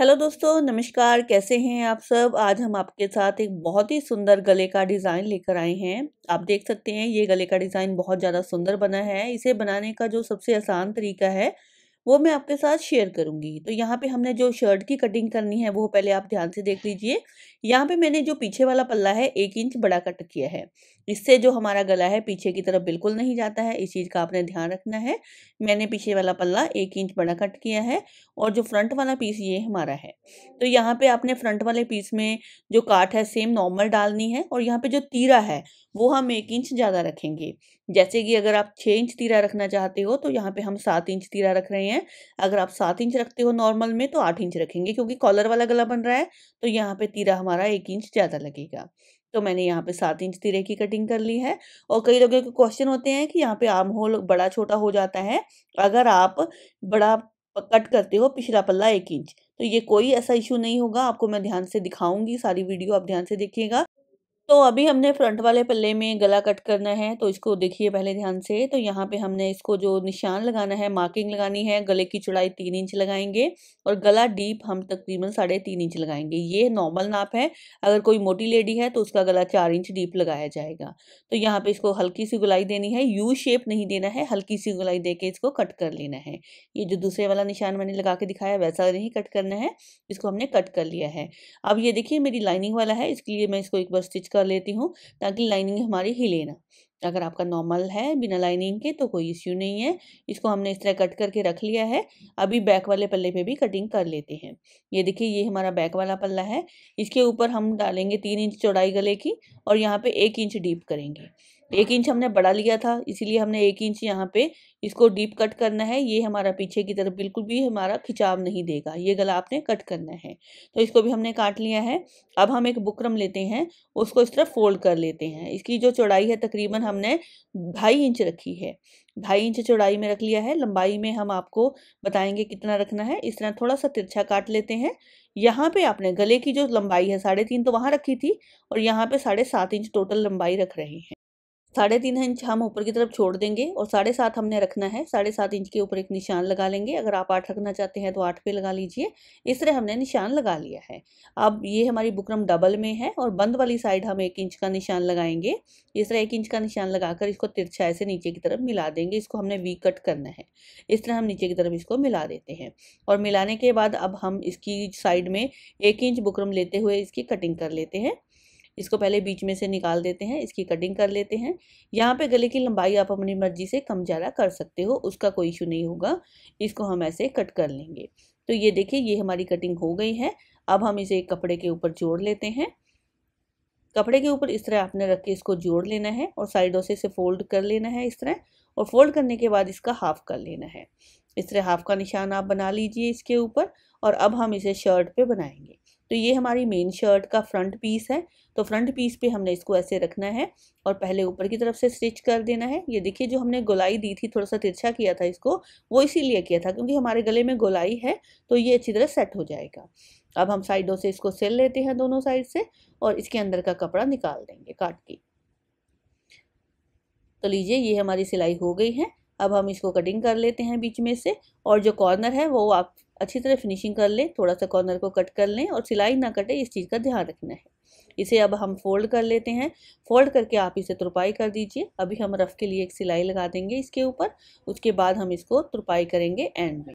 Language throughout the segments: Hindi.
हेलो दोस्तों नमस्कार कैसे हैं आप सब आज हम आपके साथ एक बहुत ही सुंदर गले का डिज़ाइन लेकर आए हैं आप देख सकते हैं ये गले का डिज़ाइन बहुत ज़्यादा सुंदर बना है इसे बनाने का जो सबसे आसान तरीका है वो मैं आपके साथ शेयर करूंगी तो यहाँ पे हमने जो शर्ट की कटिंग करनी है वो पहले आप ध्यान से देख लीजिए यहाँ पे मैंने जो पीछे वाला पल्ला है एक इंच बड़ा कट किया है इससे जो हमारा गला है पीछे की तरफ बिल्कुल नहीं जाता है इस चीज़ का आपने ध्यान रखना है मैंने पीछे वाला पल्ला एक इंच बड़ा कट किया है और जो फ्रंट वाला पीस ये हमारा है तो यहाँ पे आपने फ्रंट वाले पीस में जो काट है सेम नॉर्मल डालनी है और यहाँ पे जो तीरा है वो हम एक इंच ज़्यादा रखेंगे जैसे कि अगर आप छः इंच तीरा रखना चाहते हो तो यहाँ पे हम सात इंच तीरा रख रहे हैं अगर आप सात इंच रखते हो नॉर्मल में तो आठ इंच रखेंगे क्योंकि कॉलर वाला गला बन रहा है तो यहाँ पे तीरा हमारा एक इंच ज़्यादा लगेगा तो मैंने यहाँ पे सात इंच तीरे की कटिंग कर ली है और कई लोगों के क्वेश्चन होते हैं कि यहाँ पे आर्म होल बड़ा छोटा हो जाता है अगर आप बड़ा कट करते हो पिछला पल्ला एक इंच तो ये कोई ऐसा इशू नहीं होगा आपको मैं ध्यान से दिखाऊंगी सारी वीडियो आप ध्यान से देखिएगा तो अभी हमने फ्रंट वाले पल्ले में गला कट करना है तो इसको देखिए पहले ध्यान से तो यहाँ पे हमने इसको जो निशान लगाना है मार्किंग लगानी है गले की चौड़ाई तीन इंच लगाएंगे और गला डीप हम तकरीबन साढ़े तीन इंच लगाएंगे ये नॉर्मल नाप है अगर कोई मोटी लेडी है तो उसका गला चार इंच डीप लगाया जाएगा तो यहाँ पे इसको हल्की सी गुलाई देनी है यू शेप नहीं देना है हल्की सी गुलाई दे इसको कट कर लेना है ये जो दूसरे वाला निशान मैंने लगा के दिखाया वैसा नहीं कट करना है इसको हमने कट कर लिया है अब ये देखिए मेरी लाइनिंग वाला है इसके लिए मैं इसको एक बार स्टिच कर लेती हूँ ताकि लाइनिंग हमारी हिले ना अगर आपका नॉर्मल है बिना लाइनिंग के तो कोई इश्यू नहीं है इसको हमने इस तरह कट करके रख लिया है अभी बैक वाले पल्ले पे भी कटिंग कर लेते हैं ये देखिए ये हमारा बैक वाला पल्ला है इसके ऊपर हम डालेंगे तीन इंच चौड़ाई गले की और यहाँ पे एक इंच डीप करेंगे एक इंच हमने बड़ा लिया था इसीलिए हमने एक इंच यहाँ पे इसको डीप कट करना है ये हमारा पीछे की तरफ बिल्कुल भी हमारा खिंचाव नहीं देगा ये गला आपने कट करना है तो इसको भी हमने काट लिया है अब हम एक बुकरम लेते हैं उसको इस तरह फोल्ड कर लेते हैं इसकी जो चौड़ाई है तकरीबन हमने ढाई इंच रखी है ढाई इंच चौड़ाई में रख लिया है लंबाई में हम आपको बताएंगे कितना रखना है इस तरह थोड़ा सा तिरछा काट लेते हैं यहाँ पे आपने गले की जो लंबाई है साढ़े तीन तो वहाँ रखी थी और यहाँ पे साढ़े सात इंच टोटल लंबाई रख रहे हैं साढ़े तीन इंच हम ऊपर की तरफ छोड़ देंगे और साढ़े सात हमने रखना है साढ़े सात इंच के ऊपर एक निशान लगा लेंगे अगर आप आठ रखना चाहते हैं तो आठ पे लगा लीजिए इस तरह हमने निशान लगा लिया है अब ये हमारी बुकरम डबल में है और बंद वाली साइड हम एक इंच का निशान लगाएंगे इस तरह एक इंच का निशान लगाकर इसको तिरछा ऐसे नीचे की तरफ मिला देंगे इसको हमने वी कट करना है इस तरह हम नीचे की तरफ इसको मिला देते हैं और मिलाने के बाद अब हम इसकी साइड में एक इंच बुकरम लेते हुए इसकी कटिंग कर लेते हैं इसको पहले बीच में से निकाल देते हैं इसकी कटिंग कर लेते हैं यहाँ पे गले की लंबाई आप अपनी मर्जी से कम ज़्यादा कर सकते हो उसका कोई इशू नहीं होगा इसको हम ऐसे कट कर लेंगे तो ये देखिए ये हमारी कटिंग हो गई है अब हम इसे कपड़े के ऊपर जोड़ लेते हैं कपड़े के ऊपर इस तरह आपने रख के इसको जोड़ लेना है और साइडों से इसे फोल्ड कर लेना है इस तरह और फोल्ड करने के बाद इसका हाफ कर लेना है इस तरह हाफ का निशान आप बना लीजिए इसके ऊपर और अब हम इसे शर्ट पे बनाएंगे तो ये हमारी मेन शर्ट का फ्रंट पीस है तो फ्रंट पीस पे हमने इसको ऐसे रखना है और पहले ऊपर की तरफ से स्टिच कर देना है ये देखिए जो हमने गोलाई दी थी थोड़ा सा तिरछा किया था इसको वो इसीलिए किया था क्योंकि हमारे गले में गोलाई है तो ये अच्छी तरह सेट हो जाएगा अब हम साइडों से इसको सेल लेते हैं दोनों साइड से और इसके अंदर का कपड़ा निकाल देंगे काट के तो लीजिए ये हमारी सिलाई हो गई है अब हम इसको कटिंग कर लेते हैं बीच में से और जो कॉर्नर है वो आप अच्छी तरह फिनिशिंग कर लें थोड़ा सा कॉर्नर को कट कर लें और सिलाई ना कटे इस चीज़ का ध्यान रखना है इसे अब हम फोल्ड कर लेते हैं फोल्ड करके आप इसे तुरपाई कर दीजिए अभी हम रफ़ के लिए एक सिलाई लगा देंगे इसके ऊपर उसके बाद हम इसको तुरपाई करेंगे एंड में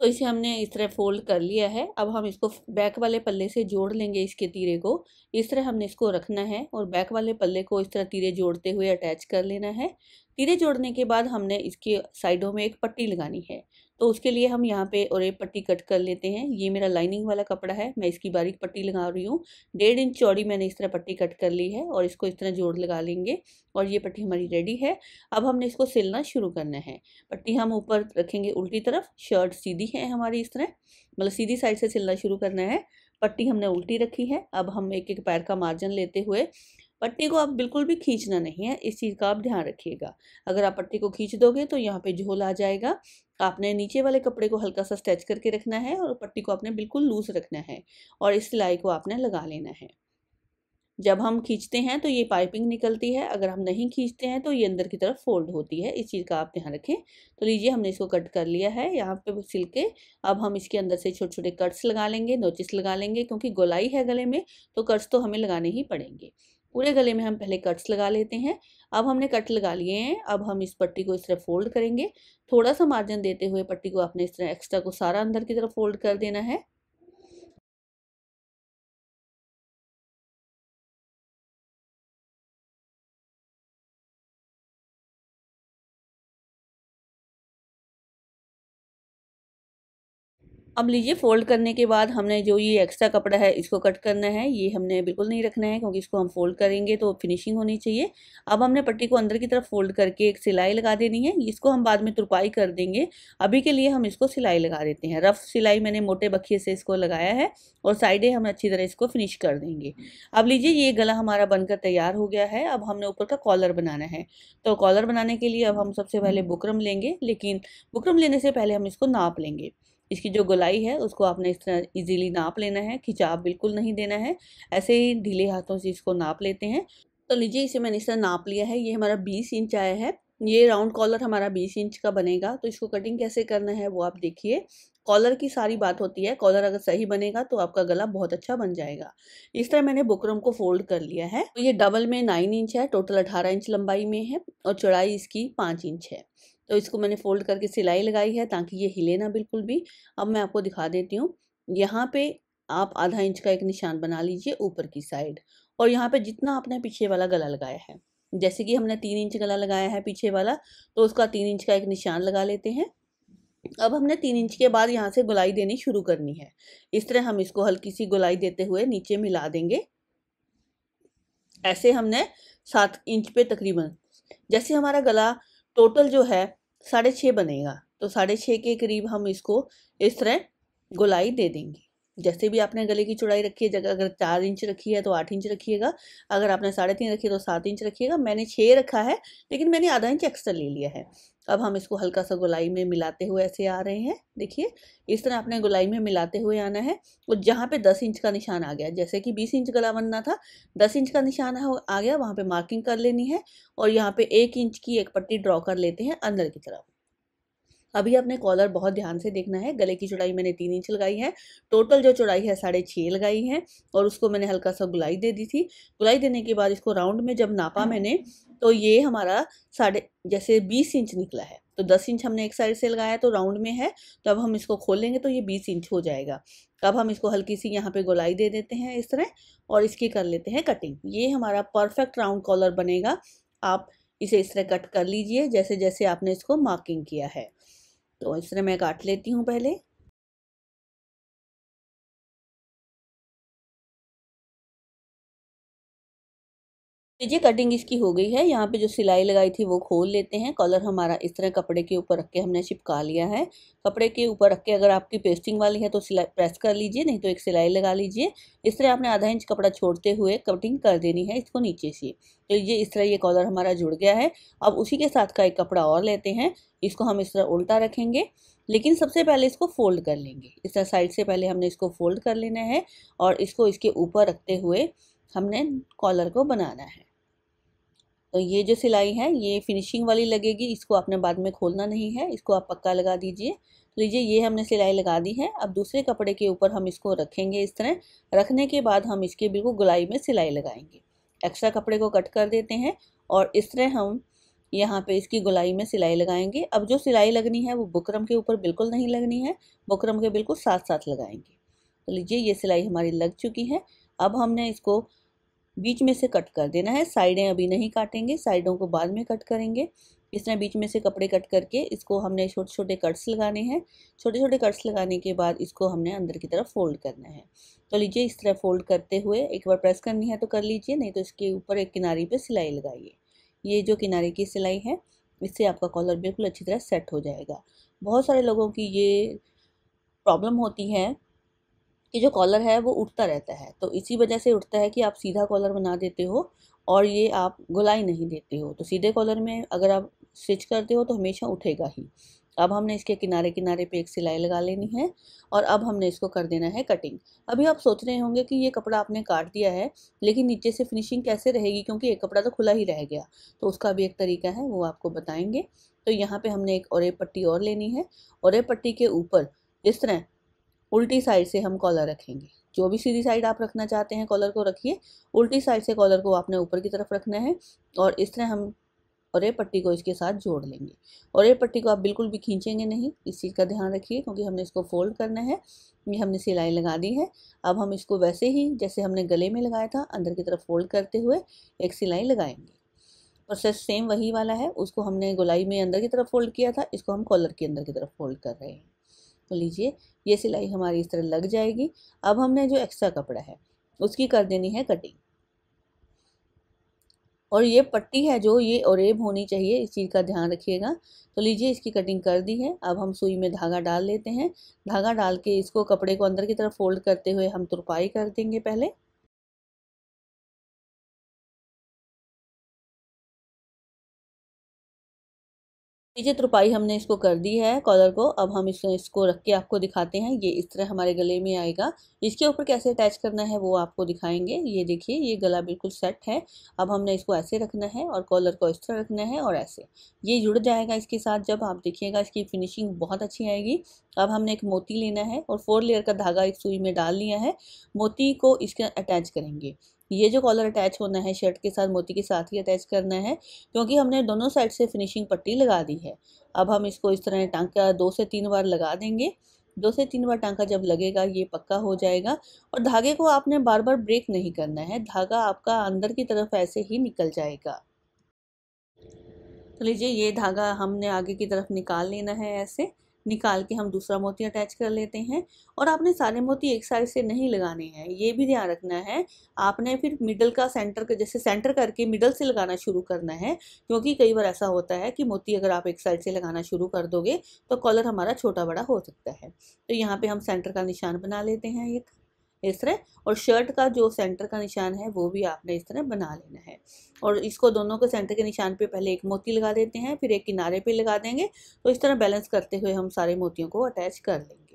तो इसे हमने इस तरह फोल्ड कर लिया है अब हम इसको बैक वाले पल्ले से जोड़ लेंगे इसके तीरे को इस तरह हमने इसको रखना है और बैक वाले पल्ले को इस तरह तीरे जोड़ते हुए अटैच कर लेना है तीरे जोड़ने के बाद हमने इसके साइडों में एक पट्टी लगानी है तो उसके लिए हम यहाँ पे और एक पट्टी कट कर लेते हैं ये मेरा लाइनिंग वाला कपड़ा है मैं इसकी बारीक पट्टी लगा रही हूँ डेढ़ इंच चौड़ी मैंने इस तरह पट्टी कट कर ली है और इसको इस तरह जोड़ लगा लेंगे और ये पट्टी हमारी रेडी है अब हमने इसको सिलना शुरू करना है पट्टी हम ऊपर रखेंगे उल्टी तरफ शर्ट सीधी है हमारी इस तरह मतलब सीधी साइड से सिलना शुरू करना है पट्टी हमने उल्टी रखी है अब हम एक एक पैर का मार्जिन लेते हुए पट्टी को आप बिल्कुल भी खींचना नहीं है इस चीज़ का आप ध्यान रखिएगा अगर आप पट्टी को खींच दोगे तो यहाँ पे झोल आ जाएगा आपने नीचे वाले कपड़े को हल्का सा स्ट्रेच करके रखना है और पट्टी को आपने बिल्कुल लूज रखना है और इस सिलाई को आपने लगा लेना है जब हम खींचते हैं तो ये पाइपिंग निकलती है अगर हम नहीं खींचते हैं तो ये अंदर की तरफ फोल्ड होती है इस चीज़ का आप ध्यान रखें तो लीजिए हमने इसको कट कर लिया है यहाँ पे सिल के अब हम इसके अंदर से छोटे छोटे कट्स लगा लेंगे नोचिस लगा लेंगे क्योंकि गोलाई है गले में तो कट्स तो हमें लगाने ही पड़ेंगे पूरे गले में हम पहले कट्स लगा लेते हैं अब हमने कट लगा लिए हैं अब हम इस पट्टी को इस तरह फोल्ड करेंगे थोड़ा सा मार्जिन देते हुए पट्टी को आपने इस तरह एक्स्ट्रा को सारा अंदर की तरफ फोल्ड कर देना है अब लीजिए फोल्ड करने के बाद हमने जो ये एक्स्ट्रा कपड़ा है इसको कट करना है ये हमने बिल्कुल नहीं रखना है क्योंकि इसको हम फोल्ड करेंगे तो फिनिशिंग होनी चाहिए अब हमने पट्टी को अंदर की तरफ फोल्ड करके एक सिलाई लगा देनी है इसको हम बाद में तुरपाई कर देंगे अभी के लिए हम इसको सिलाई लगा देते हैं रफ़ सिलाई मैंने मोटे बखिए से इसको लगाया है और साइडें हम अच्छी तरह इसको फिनिश कर देंगे अब लीजिए ये गला हमारा बनकर तैयार हो गया है अब हमने ऊपर का कॉलर बनाना है तो कॉलर बनाने के लिए अब हम सबसे पहले बुकरम लेंगे लेकिन बुकरम लेने से पहले हम इसको नाप लेंगे इसकी जो गलाई है उसको आपने इस तरह ईजीली नाप लेना है खिंचाव बिल्कुल नहीं देना है ऐसे ही ढीले हाथों से इसको नाप लेते हैं तो लीजिए इसे मैंने इस तरह नाप लिया है ये हमारा बीस इंच आया है ये राउंड कॉलर हमारा बीस इंच का बनेगा तो इसको कटिंग कैसे करना है वो आप देखिए कॉलर की सारी बात होती है कॉलर अगर सही बनेगा तो आपका गला बहुत अच्छा बन जाएगा इस तरह मैंने बुकरम को फोल्ड कर लिया है तो ये डबल में नाइन इंच है टोटल अठारह इंच लंबाई में है और चौड़ाई इसकी पाँच इंच है तो इसको मैंने फोल्ड करके सिलाई लगाई है ताकि ये हिले ना बिल्कुल भी अब मैं आपको दिखा देती हूँ यहाँ पे आप आधा इंच का एक निशान बना लीजिए ऊपर की साइड और यहाँ पे जितना आपने पीछे वाला गला लगाया है जैसे कि हमने तीन इंच गला लगाया है पीछे वाला तो उसका तीन इंच का एक निशान लगा लेते हैं अब हमने तीन इंच के बाद यहाँ से गुलाई देनी शुरू करनी है इस तरह हम इसको हल्की सी गुलाई देते हुए नीचे मिला देंगे ऐसे हमने सात इंच पे तकरीबन जैसे हमारा गला टोटल जो है साढ़े छः बनेगा तो साढ़े छः के करीब हम इसको इस तरह गोलाई दे देंगे जैसे भी आपने गले की चौड़ाई रखी है जगह अगर चार इंच रखी है तो आठ इंच रखिएगा अगर आपने साढ़े तीन रखी है तो सात इंच रखिएगा मैंने छः रखा है लेकिन मैंने आधा इंच एक्स्ट्रा ले लिया है अब हम इसको हल्का सा गोलाई में मिलाते हुए ऐसे आ रहे हैं देखिए इस तरह आपने गोलाई में मिलाते हुए आना है और जहाँ पे दस इंच का निशान आ गया जैसे कि बीस इंच गला बनना था दस इंच का निशान आ गया वहाँ पे मार्किंग कर लेनी है और यहाँ पे एक इंच की एक पट्टी ड्रॉ कर लेते हैं अंदर की तरफ अभी आपने कॉलर बहुत ध्यान से देखना है गले की चौड़ाई मैंने तीन इंच लगाई है टोटल जो चौड़ाई है साढ़े छः लगाई है और उसको मैंने हल्का सा गुलाई दे दी थी गुलाई देने के बाद इसको राउंड में जब नापा हाँ। मैंने तो ये हमारा साढ़े जैसे बीस इंच निकला है तो दस इंच हमने एक साइड से लगाया तो राउंड में है तो अब हम इसको खोलेंगे तो ये बीस इंच हो जाएगा अब हम इसको हल्की सी यहाँ पे गोलाई दे देते हैं इस तरह और इसकी कर लेते हैं कटिंग ये हमारा परफेक्ट राउंड कॉलर बनेगा आप इसे इस तरह कट कर लीजिए जैसे जैसे आपने इसको मार्किंग किया है तो इस तरह मैं काट लेती हूँ पहले लीजिए कटिंग इसकी हो गई है यहाँ पे जो सिलाई लगाई थी वो खोल लेते हैं कॉलर हमारा इस तरह कपड़े के ऊपर रख के हमने चिपका लिया है कपड़े के ऊपर रख के अगर आपकी पेस्टिंग वाली है तो सिलाई प्रेस कर लीजिए नहीं तो एक सिलाई लगा लीजिए इस तरह आपने आधा इंच कपड़ा छोड़ते हुए कटिंग कर देनी है इसको नीचे से तो लीजिए इस तरह ये कॉलर हमारा जुड़ गया है अब उसी के साथ का एक कपड़ा और लेते हैं इसको हम इस तरह उल्टा रखेंगे लेकिन सबसे पहले इसको फोल्ड कर लेंगे इस तरह साइड से पहले हमने इसको फोल्ड कर लेना है और इसको इसके ऊपर रखते हुए हमने कॉलर को बनाना है तो ये जो सिलाई है ये फिनिशिंग वाली लगेगी इसको आपने बाद में खोलना नहीं है इसको आप पक्का लगा दीजिए तो लीजिए ये हमने सिलाई लगा दी है अब दूसरे कपड़े के ऊपर हम इसको रखेंगे इस तरह रखने के बाद हम इसके बिल्कुल गुलाई में सिलाई लगाएंगे एक्स्ट्रा कपड़े को कट कर देते हैं और इस तरह हम यहाँ पे इसकी गुलाई में सिलाई लगाएंगे अब जो सिलाई लगनी है वो बुकरम के ऊपर बिल्कुल नहीं लगनी है बुकरम के बिल्कुल साथ साथ लगाएंगे तो लीजिए ये सिलाई हमारी लग चुकी है अब हमने इसको बीच में से कट कर देना है साइडें अभी नहीं काटेंगे साइडों को बाद में कट करेंगे इस तरह बीच में से कपड़े कट करके इसको हमने छोटे छोटे कट्स लगाने हैं छोटे छोटे कट्स लगाने के बाद इसको हमने अंदर की तरफ फोल्ड करना है तो लीजिए इस तरह फोल्ड करते हुए एक बार प्रेस करनी है तो कर लीजिए नहीं तो इसके ऊपर एक किनारी पर सिलाई लगाइए ये जो किनारे की सिलाई है इससे आपका कॉलर बिल्कुल अच्छी तरह सेट हो जाएगा बहुत सारे लोगों की ये प्रॉब्लम होती है कि जो कॉलर है वो उठता रहता है तो इसी वजह से उठता है कि आप सीधा कॉलर बना देते हो और ये आप गुलाई नहीं देते हो तो सीधे कॉलर में अगर आप स्टिच करते हो तो हमेशा उठेगा ही अब हमने इसके किनारे किनारे पे एक सिलाई लगा लेनी है और अब हमने इसको कर देना है कटिंग अभी आप सोच रहे होंगे कि ये कपड़ा आपने काट दिया है लेकिन नीचे से फिनिशिंग कैसे रहेगी क्योंकि एक कपड़ा तो खुला ही रह गया तो उसका भी एक तरीका है वो आपको बताएंगे तो यहाँ पे हमने एक और पट्टी और लेनी है और पट्टी के ऊपर इस तरह उल्टी साइड से हम कॉलर रखेंगे जो भी सीधी साइड आप रखना चाहते हैं कॉलर को रखिए उल्टी साइड से कॉलर को आपने ऊपर की तरफ रखना है और इस तरह हम और ये पट्टी को इसके साथ जोड़ लेंगे और ये पट्टी को आप बिल्कुल भी खींचेंगे नहीं इस चीज़ का ध्यान रखिए क्योंकि हमने इसको फोल्ड करना है ये हमने सिलाई लगा दी है अब हम इसको वैसे ही जैसे हमने गले में लगाया था अंदर की तरफ फोल्ड करते हुए एक सिलाई लगाएंगे प्रोसेस सेम वही वाला है उसको हमने गुलाई में अंदर की तरफ फोल्ड किया था इसको हम कॉलर के अंदर की तरफ फोल्ड कर रहे हैं तो लीजिए ये सिलाई हमारी इस तरह लग जाएगी अब हमने जो एक्स्ट्रा कपड़ा है उसकी कर देनी है कटिंग और ये पट्टी है जो ये औरब होनी चाहिए इस चीज़ का ध्यान रखिएगा तो लीजिए इसकी कटिंग कर दी है अब हम सुई में धागा डाल लेते हैं धागा डाल के इसको कपड़े को अंदर की तरफ फोल्ड करते हुए हम तुरपाई कर देंगे पहले नीचे तुरपाई हमने इसको कर दी है कॉलर को अब हम इसको इसको रख के आपको दिखाते हैं ये इस तरह हमारे गले में आएगा इसके ऊपर कैसे अटैच करना है वो आपको दिखाएंगे ये देखिए ये गला बिल्कुल सेट है अब हमने इसको ऐसे रखना है और कॉलर को इस तरह रखना है और ऐसे ये जुड़ जाएगा इसके साथ जब आप देखिएगा इसकी फिनिशिंग बहुत अच्छी आएगी अब हमने एक मोती लेना है और फोर लेयर का धागा एक सुई में डाल लिया है मोती को इसके अटैच करेंगे ये जो कॉलर अटैच होना है शर्ट के साथ मोती के साथ ही अटैच करना है क्योंकि हमने दोनों साइड से फिनिशिंग पट्टी लगा दी है अब हम इसको इस तरह टांका दो से तीन बार लगा देंगे दो से तीन बार टांका जब लगेगा ये पक्का हो जाएगा और धागे को आपने बार बार ब्रेक नहीं करना है धागा आपका अंदर की तरफ ऐसे ही निकल जाएगा तो लीजिए ये धागा हमने आगे की तरफ निकाल लेना है ऐसे निकाल के हम दूसरा मोती अटैच कर लेते हैं और आपने सारे मोती एक साइड से नहीं लगाने हैं ये भी ध्यान रखना है आपने फिर मिडल का सेंटर का जैसे सेंटर करके मिडल से लगाना शुरू करना है क्योंकि कई बार ऐसा होता है कि मोती अगर आप एक साइड से लगाना शुरू कर दोगे तो कॉलर हमारा छोटा बड़ा हो सकता है तो यहाँ पर हम सेंटर का निशान बना लेते हैं एक इस तरह और शर्ट का जो सेंटर का निशान है वो भी आपने इस तरह बना लेना है और इसको दोनों के सेंटर के निशान पे पहले एक मोती लगा देते हैं फिर एक किनारे पे लगा देंगे तो इस तरह बैलेंस करते हुए हम सारे मोतियों को अटैच कर लेंगे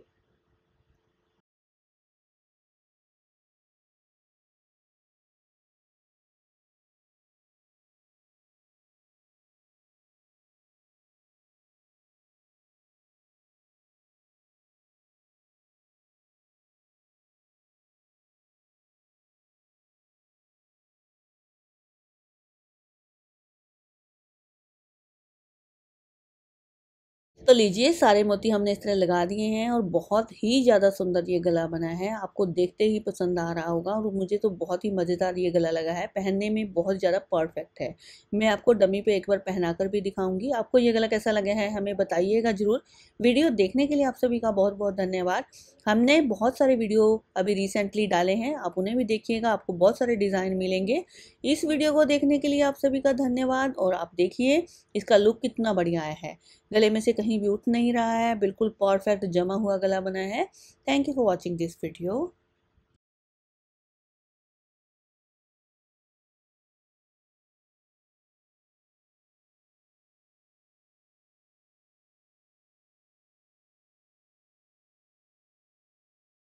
तो लीजिए सारे मोती हमने इस तरह लगा दिए हैं और बहुत ही ज़्यादा सुंदर ये गला बना है आपको देखते ही पसंद आ रहा होगा और मुझे तो बहुत ही मज़ेदार ये गला लगा है पहनने में बहुत ज़्यादा परफेक्ट है मैं आपको डमी पे एक बार पहनाकर भी दिखाऊंगी आपको ये गला कैसा लगा है हमें बताइएगा ज़रूर वीडियो देखने के लिए आप सभी का बहुत बहुत धन्यवाद हमने बहुत सारे वीडियो अभी रिसेंटली डाले हैं आप उन्हें भी देखिएगा आपको बहुत सारे डिज़ाइन मिलेंगे इस वीडियो को देखने के लिए आप सभी का धन्यवाद और आप देखिए इसका लुक कितना बढ़िया आया है गले में से कहीं भी उठ नहीं रहा है बिल्कुल परफेक्ट जमा हुआ गला बना है thank you for watching this video